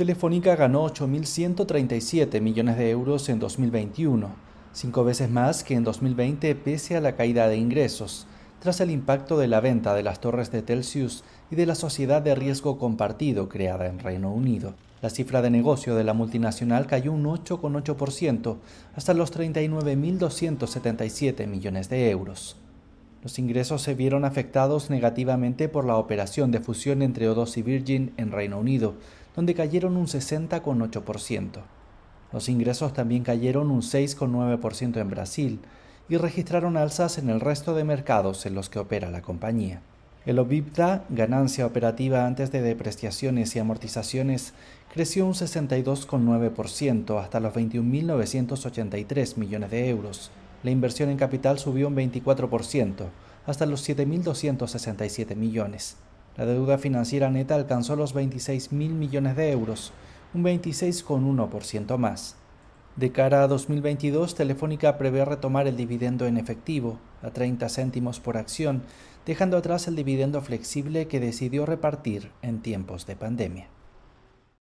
Telefónica ganó 8.137 millones de euros en 2021, cinco veces más que en 2020 pese a la caída de ingresos, tras el impacto de la venta de las torres de Telsius y de la sociedad de riesgo compartido creada en Reino Unido. La cifra de negocio de la multinacional cayó un 8,8% hasta los 39.277 millones de euros. Los ingresos se vieron afectados negativamente por la operación de fusión entre O2 y Virgin en Reino Unido, donde cayeron un 60,8%. Los ingresos también cayeron un 6,9% en Brasil y registraron alzas en el resto de mercados en los que opera la compañía. El OVIPDA, ganancia operativa antes de depreciaciones y amortizaciones, creció un 62,9% hasta los 21.983 millones de euros. La inversión en capital subió un 24% hasta los 7.267 millones. La deuda financiera neta alcanzó los 26 mil millones de euros, un 26,1% más. De cara a 2022, Telefónica prevé retomar el dividendo en efectivo, a 30 céntimos por acción, dejando atrás el dividendo flexible que decidió repartir en tiempos de pandemia.